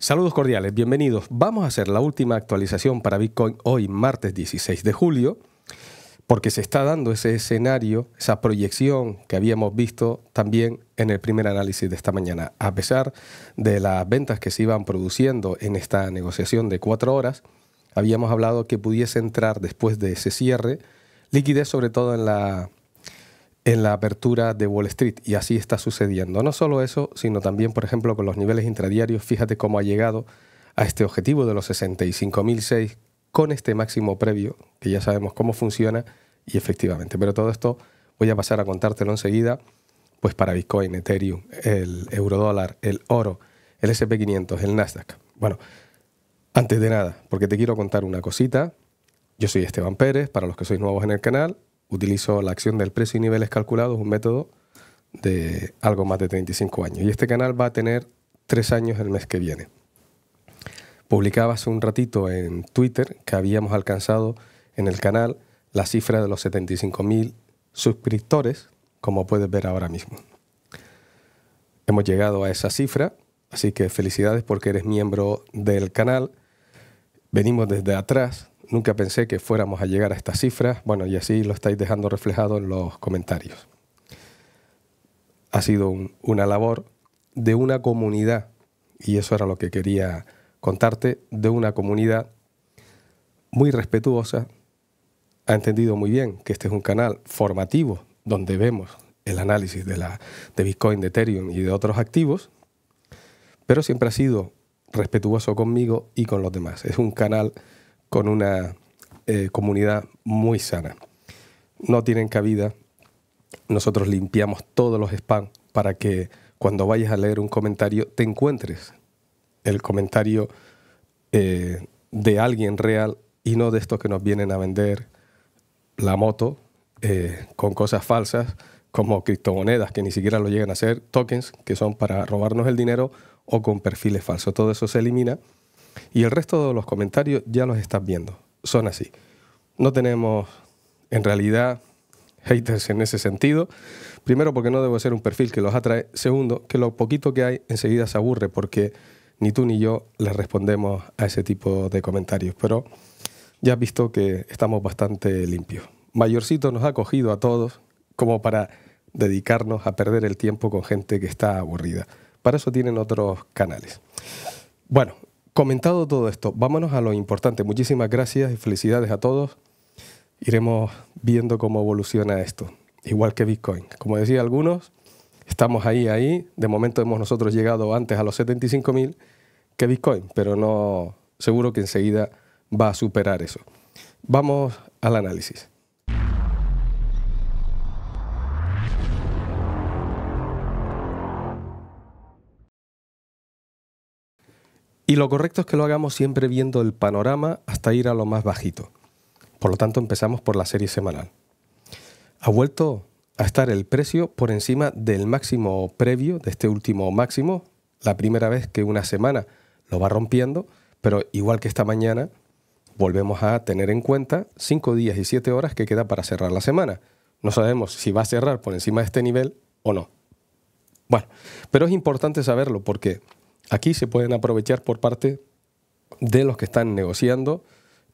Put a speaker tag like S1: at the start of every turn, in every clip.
S1: Saludos cordiales, bienvenidos. Vamos a hacer la última actualización para Bitcoin hoy, martes 16 de julio, porque se está dando ese escenario, esa proyección que habíamos visto también en el primer análisis de esta mañana. A pesar de las ventas que se iban produciendo en esta negociación de cuatro horas, habíamos hablado que pudiese entrar después de ese cierre liquidez sobre todo en la en la apertura de Wall Street y así está sucediendo. No solo eso, sino también, por ejemplo, con los niveles intradiarios, fíjate cómo ha llegado a este objetivo de los 65.006 con este máximo previo, que ya sabemos cómo funciona y efectivamente. Pero todo esto voy a pasar a contártelo enseguida, pues para Bitcoin, Ethereum, el eurodólar, el oro, el SP500, el Nasdaq. Bueno, antes de nada, porque te quiero contar una cosita. Yo soy Esteban Pérez, para los que sois nuevos en el canal, utilizó la acción del precio y niveles calculados, un método de algo más de 35 años. Y este canal va a tener tres años el mes que viene. Publicaba hace un ratito en Twitter que habíamos alcanzado en el canal la cifra de los 75.000 suscriptores, como puedes ver ahora mismo. Hemos llegado a esa cifra, así que felicidades porque eres miembro del canal. Venimos desde atrás, Nunca pensé que fuéramos a llegar a estas cifras, bueno, y así lo estáis dejando reflejado en los comentarios. Ha sido una labor de una comunidad, y eso era lo que quería contarte, de una comunidad muy respetuosa, ha entendido muy bien que este es un canal formativo donde vemos el análisis de, la, de Bitcoin, de Ethereum y de otros activos, pero siempre ha sido respetuoso conmigo y con los demás. Es un canal con una eh, comunidad muy sana. No tienen cabida. Nosotros limpiamos todos los spam para que cuando vayas a leer un comentario te encuentres el comentario eh, de alguien real y no de estos que nos vienen a vender la moto eh, con cosas falsas como criptomonedas que ni siquiera lo llegan a hacer, tokens que son para robarnos el dinero o con perfiles falsos. Todo eso se elimina y el resto de los comentarios ya los estás viendo. Son así. No tenemos, en realidad, haters en ese sentido. Primero, porque no debo ser un perfil que los atrae. Segundo, que lo poquito que hay enseguida se aburre porque ni tú ni yo les respondemos a ese tipo de comentarios. Pero ya has visto que estamos bastante limpios. Mayorcito nos ha cogido a todos como para dedicarnos a perder el tiempo con gente que está aburrida. Para eso tienen otros canales. Bueno, Comentado todo esto, vámonos a lo importante. Muchísimas gracias y felicidades a todos. Iremos viendo cómo evoluciona esto, igual que Bitcoin. Como decía algunos, estamos ahí, ahí. De momento hemos nosotros llegado antes a los 75.000 que Bitcoin, pero no seguro que enseguida va a superar eso. Vamos al análisis. Y lo correcto es que lo hagamos siempre viendo el panorama hasta ir a lo más bajito. Por lo tanto, empezamos por la serie semanal. Ha vuelto a estar el precio por encima del máximo previo, de este último máximo, la primera vez que una semana lo va rompiendo, pero igual que esta mañana, volvemos a tener en cuenta 5 días y 7 horas que queda para cerrar la semana. No sabemos si va a cerrar por encima de este nivel o no. Bueno, pero es importante saberlo porque aquí se pueden aprovechar por parte de los que están negociando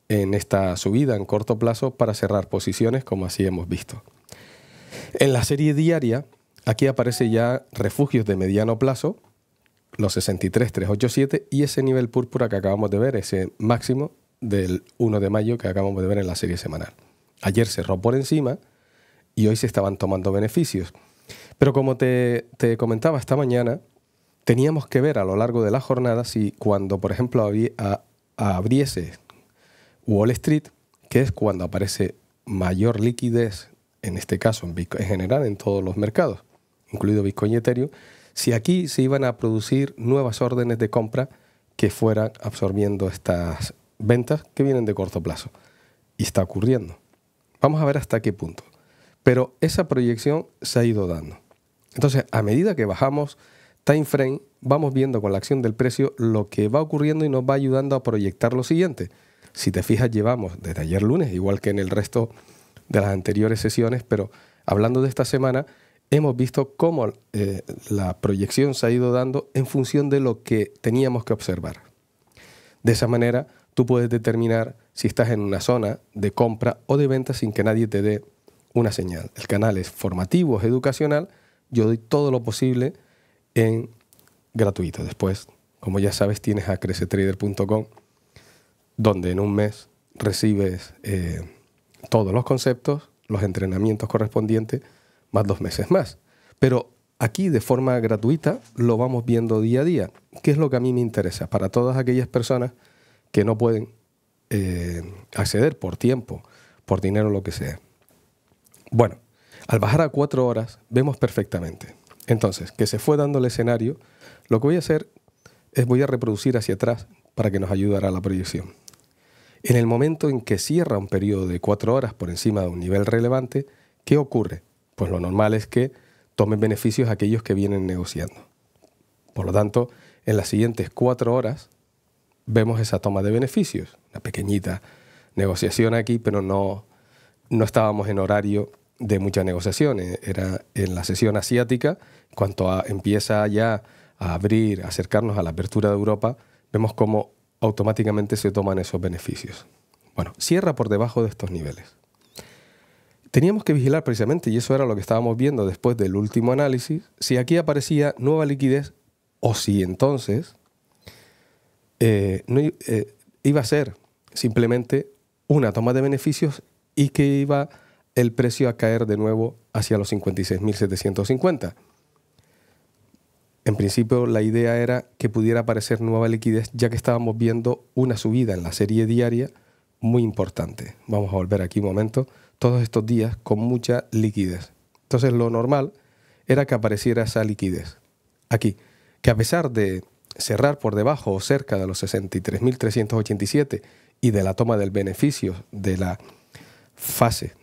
S1: en esta subida en corto plazo para cerrar posiciones como así hemos visto. En la serie diaria, aquí aparece ya refugios de mediano plazo, los 63,387 y ese nivel púrpura que acabamos de ver, ese máximo del 1 de mayo que acabamos de ver en la serie semanal. Ayer cerró por encima y hoy se estaban tomando beneficios. Pero como te, te comentaba esta mañana, teníamos que ver a lo largo de la jornada si cuando, por ejemplo, abriese Wall Street, que es cuando aparece mayor liquidez, en este caso en, general en todos los mercados, incluido Bitcoin y Ethereum, si aquí se iban a producir nuevas órdenes de compra que fueran absorbiendo estas ventas que vienen de corto plazo. Y está ocurriendo. Vamos a ver hasta qué punto. Pero esa proyección se ha ido dando. Entonces, a medida que bajamos time frame, vamos viendo con la acción del precio lo que va ocurriendo y nos va ayudando a proyectar lo siguiente. Si te fijas, llevamos desde ayer lunes, igual que en el resto de las anteriores sesiones, pero hablando de esta semana, hemos visto cómo eh, la proyección se ha ido dando en función de lo que teníamos que observar. De esa manera, tú puedes determinar si estás en una zona de compra o de venta sin que nadie te dé una señal. El canal es formativo, es educacional. Yo doy todo lo posible en gratuito. Después, como ya sabes, tienes a crecetrader.com, donde en un mes recibes eh, todos los conceptos, los entrenamientos correspondientes, más dos meses más. Pero aquí de forma gratuita lo vamos viendo día a día. ¿Qué es lo que a mí me interesa? Para todas aquellas personas que no pueden eh, acceder por tiempo, por dinero, lo que sea. Bueno, al bajar a cuatro horas vemos perfectamente entonces, que se fue dando el escenario, lo que voy a hacer es voy a reproducir hacia atrás para que nos ayudara a la proyección. En el momento en que cierra un periodo de cuatro horas por encima de un nivel relevante, ¿qué ocurre? Pues lo normal es que tomen beneficios aquellos que vienen negociando. Por lo tanto, en las siguientes cuatro horas vemos esa toma de beneficios, una pequeñita negociación aquí, pero no, no estábamos en horario de muchas negociaciones. Era en la sesión asiática, cuanto empieza ya a abrir, a acercarnos a la apertura de Europa, vemos cómo automáticamente se toman esos beneficios. Bueno, cierra por debajo de estos niveles. Teníamos que vigilar precisamente, y eso era lo que estábamos viendo después del último análisis, si aquí aparecía nueva liquidez o si entonces eh, eh, iba a ser simplemente una toma de beneficios y que iba el precio a caer de nuevo hacia los 56.750. En principio la idea era que pudiera aparecer nueva liquidez ya que estábamos viendo una subida en la serie diaria muy importante. Vamos a volver aquí un momento. Todos estos días con mucha liquidez. Entonces lo normal era que apareciera esa liquidez. Aquí, que a pesar de cerrar por debajo o cerca de los 63.387 y de la toma del beneficio de la fase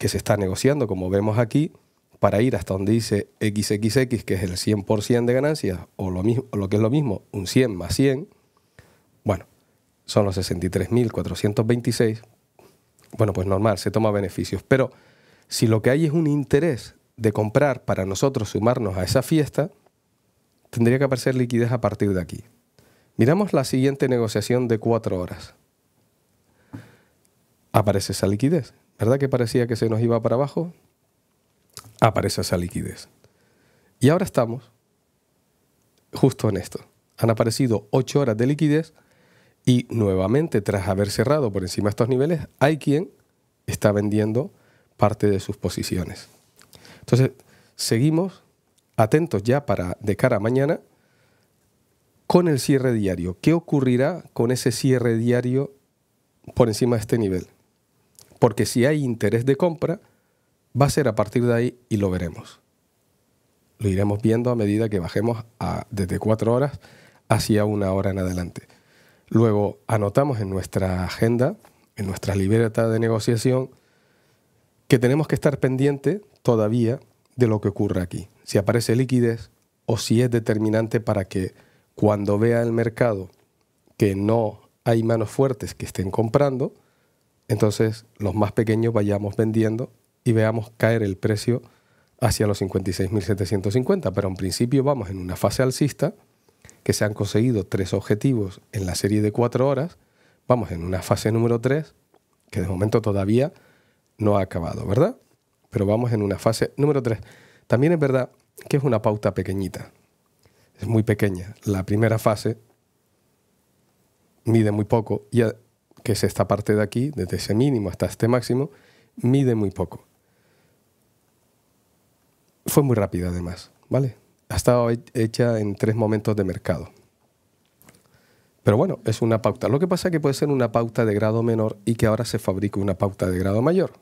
S1: que se está negociando, como vemos aquí, para ir hasta donde dice XXX, que es el 100% de ganancias, o lo, mismo, lo que es lo mismo, un 100 más 100, bueno, son los 63.426. Bueno, pues normal, se toma beneficios. Pero si lo que hay es un interés de comprar para nosotros sumarnos a esa fiesta, tendría que aparecer liquidez a partir de aquí. Miramos la siguiente negociación de cuatro horas. Aparece esa liquidez. ¿Verdad que parecía que se nos iba para abajo? Aparece esa liquidez. Y ahora estamos justo en esto. Han aparecido 8 horas de liquidez y nuevamente tras haber cerrado por encima de estos niveles, hay quien está vendiendo parte de sus posiciones. Entonces, seguimos atentos ya para de cara a mañana con el cierre diario. ¿Qué ocurrirá con ese cierre diario por encima de este nivel? Porque si hay interés de compra, va a ser a partir de ahí y lo veremos. Lo iremos viendo a medida que bajemos a, desde cuatro horas hacia una hora en adelante. Luego anotamos en nuestra agenda, en nuestra libertad de negociación, que tenemos que estar pendiente todavía de lo que ocurra aquí. Si aparece liquidez o si es determinante para que cuando vea el mercado que no hay manos fuertes que estén comprando, entonces los más pequeños vayamos vendiendo y veamos caer el precio hacia los 56.750, pero en principio vamos en una fase alcista, que se han conseguido tres objetivos en la serie de cuatro horas, vamos en una fase número tres, que de momento todavía no ha acabado, ¿verdad? Pero vamos en una fase número tres. También es verdad que es una pauta pequeñita, es muy pequeña. La primera fase mide muy poco y que es esta parte de aquí, desde ese mínimo hasta este máximo, mide muy poco. Fue muy rápida además, ¿vale? Ha estado hecha en tres momentos de mercado. Pero bueno, es una pauta. Lo que pasa es que puede ser una pauta de grado menor y que ahora se fabrique una pauta de grado mayor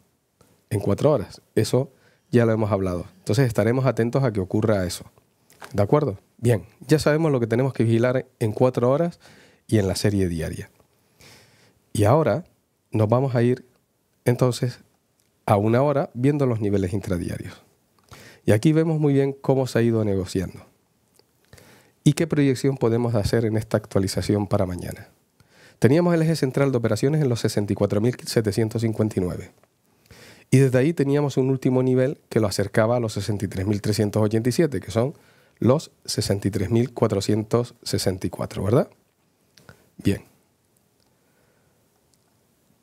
S1: en cuatro horas. Eso ya lo hemos hablado. Entonces estaremos atentos a que ocurra eso. ¿De acuerdo? Bien, ya sabemos lo que tenemos que vigilar en cuatro horas y en la serie diaria. Y ahora nos vamos a ir entonces a una hora viendo los niveles intradiarios. Y aquí vemos muy bien cómo se ha ido negociando. ¿Y qué proyección podemos hacer en esta actualización para mañana? Teníamos el eje central de operaciones en los 64.759. Y desde ahí teníamos un último nivel que lo acercaba a los 63.387, que son los 63.464, ¿verdad? Bien.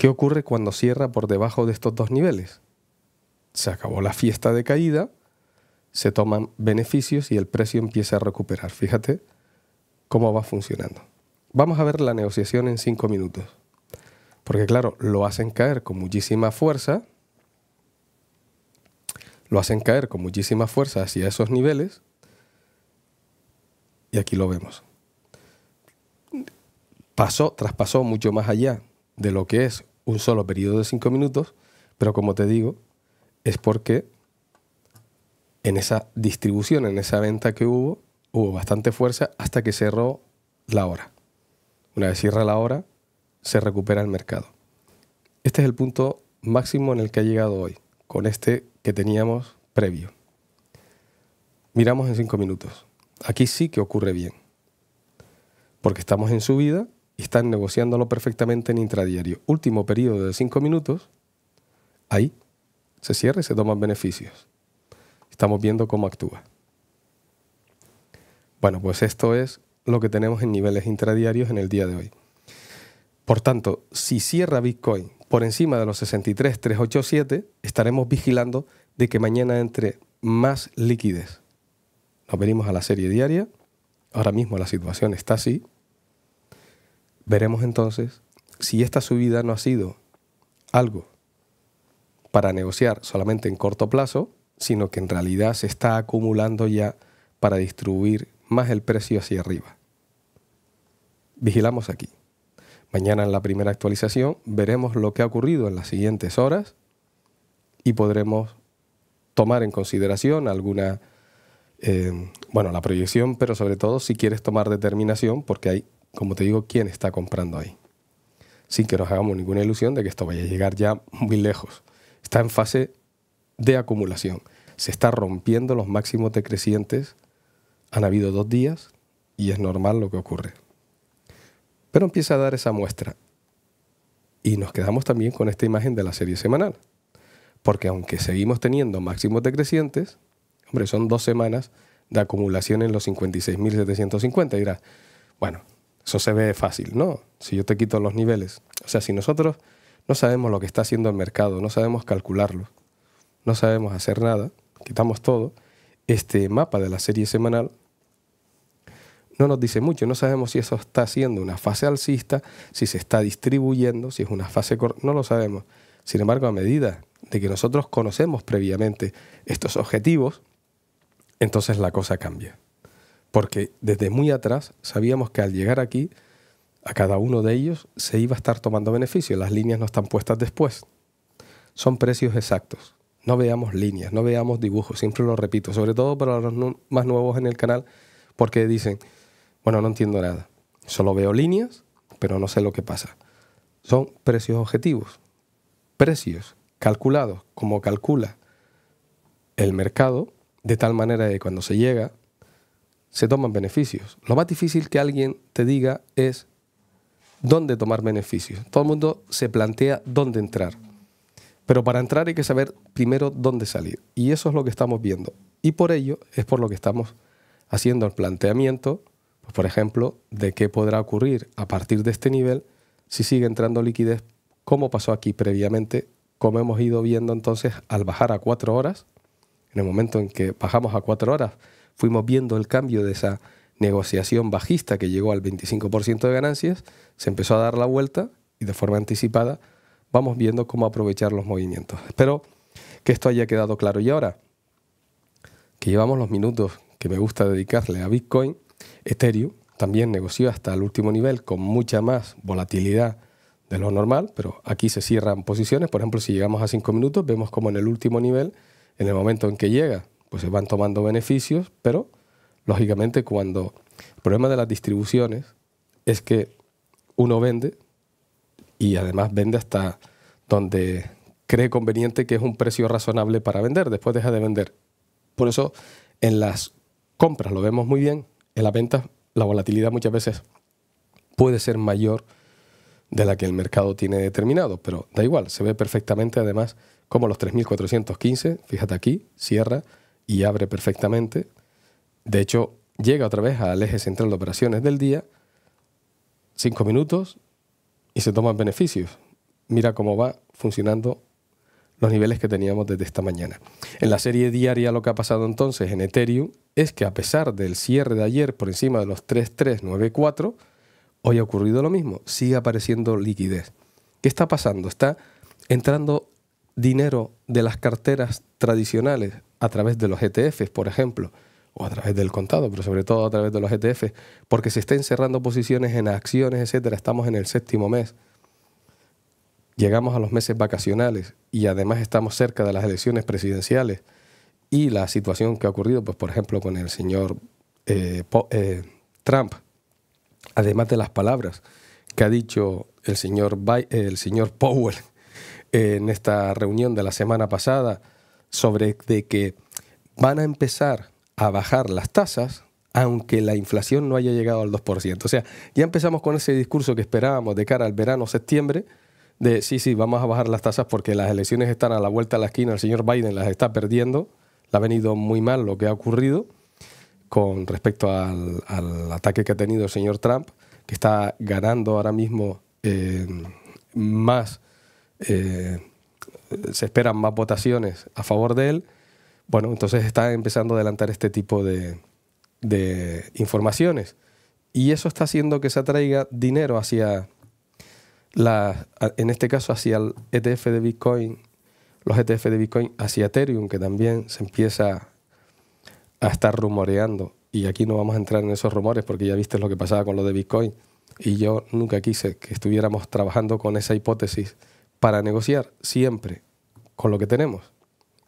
S1: ¿Qué ocurre cuando cierra por debajo de estos dos niveles? Se acabó la fiesta de caída, se toman beneficios y el precio empieza a recuperar. Fíjate cómo va funcionando. Vamos a ver la negociación en cinco minutos. Porque claro, lo hacen caer con muchísima fuerza, lo hacen caer con muchísima fuerza hacia esos niveles, y aquí lo vemos. Pasó, traspasó mucho más allá de lo que es un solo periodo de cinco minutos, pero como te digo, es porque en esa distribución, en esa venta que hubo, hubo bastante fuerza hasta que cerró la hora. Una vez cierra la hora, se recupera el mercado. Este es el punto máximo en el que ha llegado hoy, con este que teníamos previo. Miramos en cinco minutos. Aquí sí que ocurre bien, porque estamos en subida y están negociándolo perfectamente en intradiario. Último periodo de cinco minutos, ahí se cierra y se toman beneficios. Estamos viendo cómo actúa. Bueno, pues esto es lo que tenemos en niveles intradiarios en el día de hoy. Por tanto, si cierra Bitcoin por encima de los 63,387, estaremos vigilando de que mañana entre más liquidez. Nos venimos a la serie diaria. Ahora mismo la situación está así, Veremos entonces si esta subida no ha sido algo para negociar solamente en corto plazo, sino que en realidad se está acumulando ya para distribuir más el precio hacia arriba. Vigilamos aquí. Mañana en la primera actualización veremos lo que ha ocurrido en las siguientes horas y podremos tomar en consideración alguna, eh, bueno, la proyección, pero sobre todo si quieres tomar determinación, porque hay como te digo, quién está comprando ahí. Sin que nos hagamos ninguna ilusión de que esto vaya a llegar ya muy lejos. Está en fase de acumulación. Se está rompiendo los máximos decrecientes. Han habido dos días y es normal lo que ocurre. Pero empieza a dar esa muestra. Y nos quedamos también con esta imagen de la serie semanal. Porque aunque seguimos teniendo máximos decrecientes, hombre, son dos semanas de acumulación en los 56.750. dirás, bueno, eso se ve fácil, ¿no? Si yo te quito los niveles. O sea, si nosotros no sabemos lo que está haciendo el mercado, no sabemos calcularlo, no sabemos hacer nada, quitamos todo, este mapa de la serie semanal no nos dice mucho, no sabemos si eso está siendo una fase alcista, si se está distribuyendo, si es una fase no lo sabemos. Sin embargo, a medida de que nosotros conocemos previamente estos objetivos, entonces la cosa cambia porque desde muy atrás sabíamos que al llegar aquí, a cada uno de ellos se iba a estar tomando beneficio. Las líneas no están puestas después. Son precios exactos. No veamos líneas, no veamos dibujos. Siempre lo repito, sobre todo para los más nuevos en el canal, porque dicen, bueno, no entiendo nada. Solo veo líneas, pero no sé lo que pasa. Son precios objetivos. Precios calculados como calcula el mercado, de tal manera que cuando se llega se toman beneficios. Lo más difícil que alguien te diga es dónde tomar beneficios. Todo el mundo se plantea dónde entrar. Pero para entrar hay que saber primero dónde salir. Y eso es lo que estamos viendo. Y por ello es por lo que estamos haciendo el planteamiento, pues, por ejemplo, de qué podrá ocurrir a partir de este nivel si sigue entrando liquidez, como pasó aquí previamente, como hemos ido viendo entonces al bajar a cuatro horas, en el momento en que bajamos a cuatro horas, fuimos viendo el cambio de esa negociación bajista que llegó al 25% de ganancias, se empezó a dar la vuelta y de forma anticipada vamos viendo cómo aprovechar los movimientos. Espero que esto haya quedado claro. Y ahora que llevamos los minutos que me gusta dedicarle a Bitcoin, Ethereum también negoció hasta el último nivel con mucha más volatilidad de lo normal, pero aquí se cierran posiciones. Por ejemplo, si llegamos a cinco minutos, vemos como en el último nivel, en el momento en que llega pues, se van tomando beneficios, pero lógicamente cuando... El problema de las distribuciones es que uno vende y además vende hasta donde cree conveniente que es un precio razonable para vender, después deja de vender. Por eso en las compras lo vemos muy bien, en las ventas la volatilidad muchas veces puede ser mayor de la que el mercado tiene determinado, pero da igual, se ve perfectamente además como los 3.415, fíjate aquí, cierra y abre perfectamente. De hecho, llega otra vez al eje central de operaciones del día, cinco minutos, y se toman beneficios. Mira cómo va funcionando los niveles que teníamos desde esta mañana. En la serie diaria lo que ha pasado entonces en Ethereum es que a pesar del cierre de ayer por encima de los 3394, hoy ha ocurrido lo mismo, sigue apareciendo liquidez. ¿Qué está pasando? Está entrando dinero de las carteras tradicionales a través de los ETFs, por ejemplo, o a través del contado, pero sobre todo a través de los ETFs, porque se está encerrando posiciones en acciones, etcétera. Estamos en el séptimo mes. Llegamos a los meses vacacionales y además estamos cerca de las elecciones presidenciales y la situación que ha ocurrido, pues por ejemplo, con el señor eh, eh, Trump, además de las palabras que ha dicho el señor, el señor Powell eh, en esta reunión de la semana pasada, sobre de que van a empezar a bajar las tasas aunque la inflación no haya llegado al 2%. O sea, ya empezamos con ese discurso que esperábamos de cara al verano, septiembre, de sí, sí, vamos a bajar las tasas porque las elecciones están a la vuelta de la esquina, el señor Biden las está perdiendo, le ha venido muy mal lo que ha ocurrido con respecto al, ataque que ha tenido el señor Trump, que está ganando ahora mismo eh, más... Eh, se esperan más votaciones a favor de él, bueno, entonces está empezando a adelantar este tipo de, informaciones. Y eso está haciendo que se atraiga dinero hacia, en este caso, hacia el ETF de Bitcoin, los ETF de Bitcoin hacia Ethereum, que también se empieza a estar rumoreando. Y aquí no vamos a entrar en esos rumores porque ya viste lo que pasaba con lo de Bitcoin. Y yo nunca quise que estuviéramos trabajando con esa hipótesis para negociar siempre con lo que tenemos.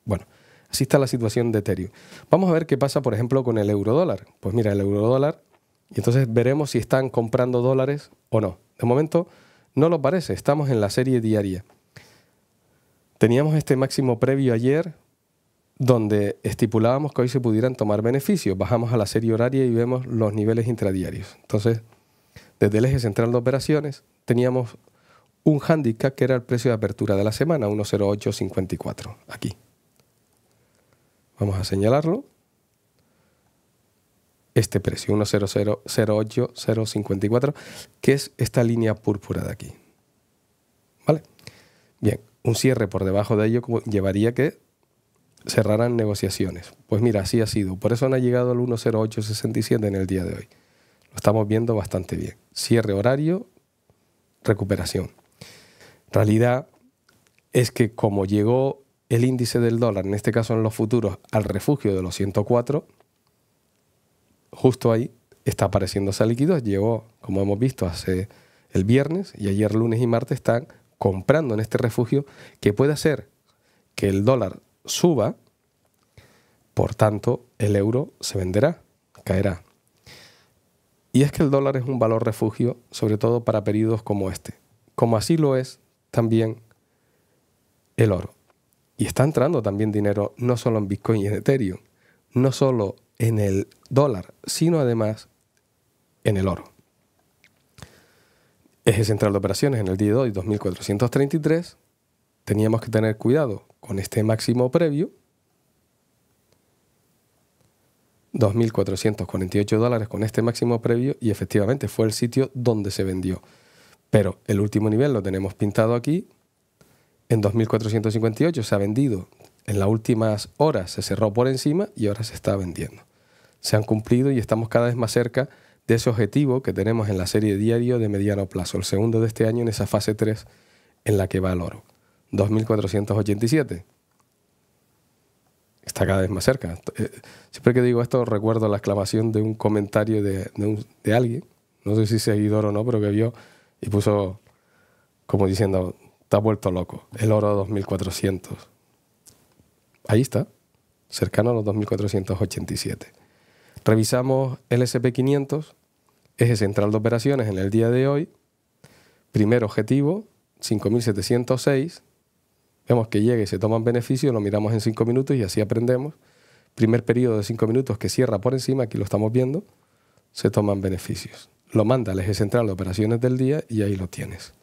S1: Bueno, así está la situación de Ethereum. Vamos a ver qué pasa, por ejemplo, con el eurodólar. Pues mira, el eurodólar, y entonces veremos si están comprando dólares o no. De momento, no lo parece, estamos en la serie diaria. Teníamos este máximo previo ayer, donde estipulábamos que hoy se pudieran tomar beneficios. Bajamos a la serie horaria y vemos los niveles intradiarios. Entonces, desde el eje central de operaciones, teníamos un handicap que era el precio de apertura de la semana, 1.0854, aquí. Vamos a señalarlo. Este precio, 1.0008054 que es esta línea púrpura de aquí. ¿Vale? Bien, un cierre por debajo de ello llevaría que cerraran negociaciones. Pues mira, así ha sido. Por eso no ha llegado al 1.0867 en el día de hoy. Lo estamos viendo bastante bien. Cierre horario, recuperación realidad es que como llegó el índice del dólar, en este caso en los futuros, al refugio de los 104, justo ahí está apareciendo esa liquidez. Llegó, como hemos visto, hace el viernes y ayer lunes y martes están comprando en este refugio que puede hacer que el dólar suba, por tanto el euro se venderá, caerá. Y es que el dólar es un valor refugio, sobre todo para periodos como este. Como así lo es también el oro. Y está entrando también dinero no solo en Bitcoin y en Ethereum, no solo en el dólar, sino además en el oro. Eje central de operaciones en el día de hoy, 2433. Teníamos que tener cuidado con este máximo previo. 2.448 dólares con este máximo previo y efectivamente fue el sitio donde se vendió. Pero el último nivel lo tenemos pintado aquí en 2458. Se ha vendido en las últimas horas, se cerró por encima y ahora se está vendiendo. Se han cumplido y estamos cada vez más cerca de ese objetivo que tenemos en la serie diario de mediano plazo, el segundo de este año en esa fase 3 en la que va el oro. 2487. Está cada vez más cerca. Eh, siempre que digo esto recuerdo la exclamación de un comentario de, alguien, no sé si seguidor o no, pero que vio y puso como diciendo, está vuelto loco, el oro 2400. Ahí está, cercano a los 2487. Revisamos el SP500, eje central de operaciones en el día de hoy. Primer objetivo, 5706. Vemos que llega y se toman beneficios, lo miramos en 5 minutos y así aprendemos. Primer periodo de 5 minutos que cierra por encima, aquí lo estamos viendo, se toman beneficios lo manda al eje central de operaciones del día y ahí lo tienes.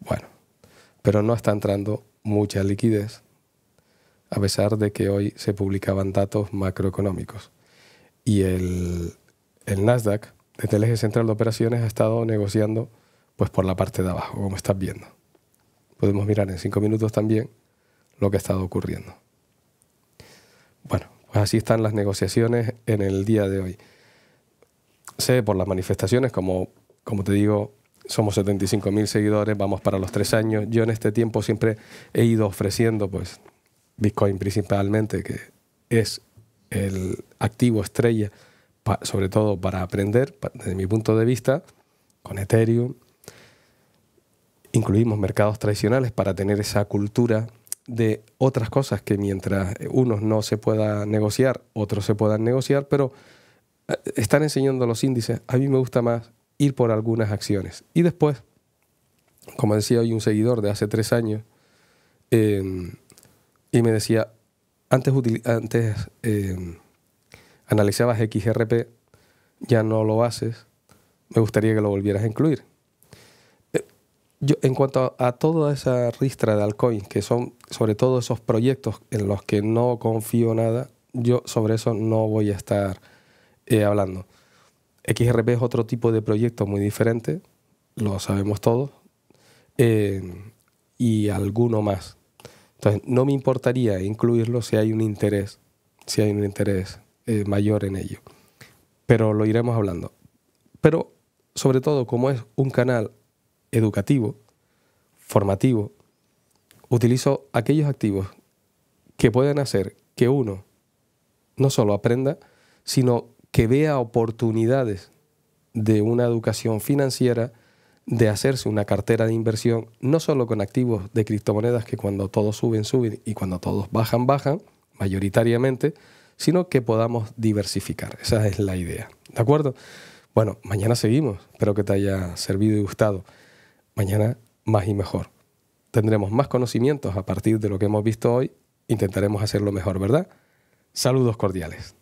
S1: Bueno, pero no está entrando mucha liquidez, a pesar de que hoy se publicaban datos macroeconómicos. Y el, Nasdaq, desde el eje central de operaciones, ha estado negociando pues, por la parte de abajo, como estás viendo. Podemos mirar en cinco minutos también lo que ha estado ocurriendo. Bueno, pues así están las negociaciones en el día de hoy sé por las manifestaciones, como, como te digo, somos 75 mil seguidores, vamos para los tres años. Yo en este tiempo siempre he ido ofreciendo, pues, Bitcoin principalmente, que es el activo estrella, sobre todo para aprender, desde mi punto de vista, con Ethereum. Incluimos mercados tradicionales para tener esa cultura de otras cosas que mientras unos no se puedan negociar, otros se puedan negociar, pero están enseñando los índices, a mí me gusta más ir por algunas acciones. Y después, como decía hoy un seguidor de hace tres años, em, y me decía, antes, antes em, analizabas XRP, ya no lo haces, me gustaría que lo volvieras a incluir. Eh, yo, en cuanto a, toda esa ristra de altcoins, que son sobre todo esos proyectos en los que no confío nada, yo sobre eso no voy a estar eh, hablando. XRP es otro tipo de proyecto muy diferente, lo sabemos todos, eh, y alguno más. Entonces, no me importaría incluirlo si hay un interés, si hay un interés eh, mayor en ello. Pero lo iremos hablando. Pero, sobre todo, como es un canal educativo, formativo, utilizo aquellos activos que pueden hacer que uno no solo aprenda, sino que vea oportunidades de una educación financiera, de hacerse una cartera de inversión, no solo con activos de criptomonedas que cuando todos suben, suben y cuando todos bajan, bajan, mayoritariamente, sino que podamos diversificar. Esa es la idea. ¿De acuerdo? Bueno, mañana seguimos. Espero que te haya servido y gustado. Mañana más y mejor. Tendremos más conocimientos a partir de lo que hemos visto hoy. Intentaremos hacerlo mejor, ¿verdad? Saludos cordiales.